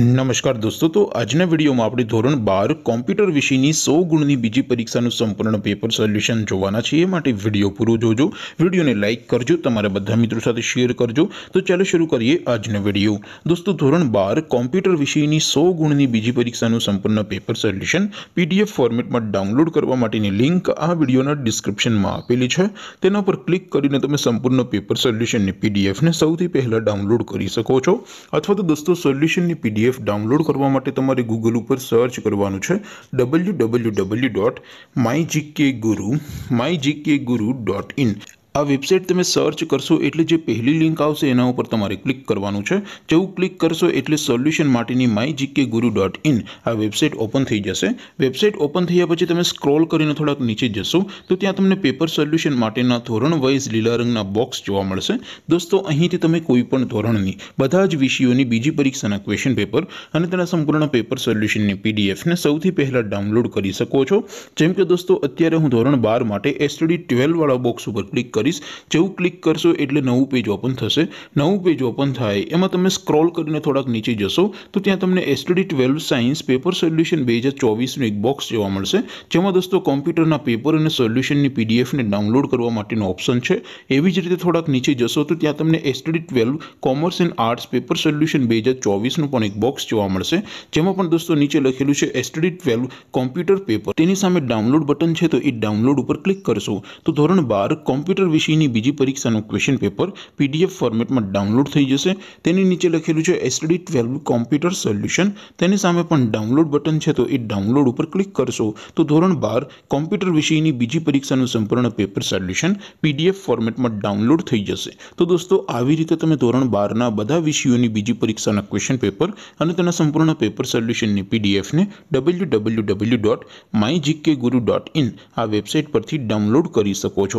નમસ્કાર દોસ્તો તો આજ ને વિડિયો માં આપણે ધોરણ 12 કમ્પ્યુટર વિષય ની 100 ગુણ ની બીજી પરીક્ષા નું સંપૂર્ણ પેપર સોલ્યુશન જોવાના છે આ માટે વિડિયો પૂરો જોજો વિડિયો ને લાઈક કરજો તમારા બધા મિત્રો સાથે શેર કરજો તો ચાલો શરૂ કરીએ આજ ને વિડિયો દોસ્તો ધોરણ 12 કમ્પ્યુટર વિષય ની 100 ગુણ ની બીજી પરીક્ષા નું સંપૂર્ણ પેપર સોલ્યુશન પીડીએફ ફોર્મેટ માં ડાઉનલોડ કરવા માટે ની લિંક આ વિડિયો ના ડિસ્ક્રિપ્શન માં આપેલી છે તેના પર ક્લિક કરીને તમે સંપૂર્ણ પેપર સોલ્યુશન ની પીડીએફ ને સૌથી પહેલા ડાઉનલોડ કરી શકો છો અથવા તો દોસ્તો સોલ્યુશન ની પીડીએફ પીડીએફ ડાઉનલોડ કરવા માટે તમારે ગૂગલ ઉપર સર્ચ કરવાનું છે W W W dot my GK guru my GK guru dot in આ વેબસાઇટ તમે સર્ચ કરશો એટલે જે પહેલી લિંક આવશે એના ઉપર તમારે ક્લિક કરવાનું છે જેવું ક્લિક કરશો એટલે સોલ્યુશન માટેની my GK guru dot in આ વેબસાઇટ ઓપન થઈ જશે વેબસાઇટ ઓપન થયા પછી તમે સ્ક્રોલ કરીને થોડાક નીચે જશો તો ત્યાં તમને પેપર સોલ્યુશન માટેના ધોરણ વાઇઝ લીલા રંગના બોક્સ જોવા મળશે દોસ્તો અહીંથી તમે કોઈ પણ ધોરણની બધા જ વિષયોની બીજી પરીક્ષાના ક્વેશ્ચન પેપર અને તેના સંપૂર્ણ પેપર સોલ્યુશનની પીડીએફને સૌથી પહેલાં ડાઉનલોડ કરી શકો છો જેમ કે દોસ્તો અત્યારે હું ધોરણ બાર માટે એસટીડી ટ્વેલ્વવાળા બોક્સ ઉપર ક્લિક જેવું ક્લિક કરશો એટલે નવું પેજ ઓપન થશે નવું પેજ ઓપન થાય એમાં તમે સ્ક્રોલ કરીને થોડક નીચે જશો તો ત્યાં તમને STD 12 સાયન્સ પેપર સોલ્યુશન 2024 નું એક બોક્સ જોવા મળશે જેમાં દોસ્તો કમ્પ્યુટરના પેપર અને સોલ્યુશનની PDF ને ડાઉનલોડ કરવા માટેનો ઓપ્શન છે એવી જ રીતે થોડક નીચે જશો તો ત્યાં તમને STD 12 commerce and arts paper solution 2024 નું પણ એક બોક્સ જોવા મળશે જેમાં પણ દોસ્તો નીચે લખેલું છે STD 12 કમ્પ્યુટર પેપર તેની સામે ડાઉનલોડ બટન છે તો ઈ ડાઉનલોડ ઉપર ક્લિક કરશો તો ધોરણ 12 કમ્પ્યુટર વિષયની બીજી પરીક્ષાનો ક્વેશ્ચન પેપર PDF ફોર્મેટમાં ડાઉનલોડ થઈ જશે તેની નીચે લખેલું છે STD 12 કમ્પ્યુટર સોલ્યુશન તેની સામે પણ ડાઉનલોડ બટન છે તો ઈ ડાઉનલોડ ઉપર ક્લિક કરશો તો ધોરણ 12 કમ્પ્યુટર વિષયની બીજી પરીક્ષાનું સંપૂર્ણ પેપર સોલ્યુશન PDF ફોર્મેટમાં ડાઉનલોડ થઈ જશે તો દોસ્તો આવી રીતે તમે ધોરણ 12 ના બધા વિષયોની બીજી પરીક્ષાના ક્વેશ્ચન પેપર અને તેના સંપૂર્ણ પેપર સોલ્યુશનની PDF ને www.mygkguru.in આ વેબસાઈટ પરથી ડાઉનલોડ કરી શકો છો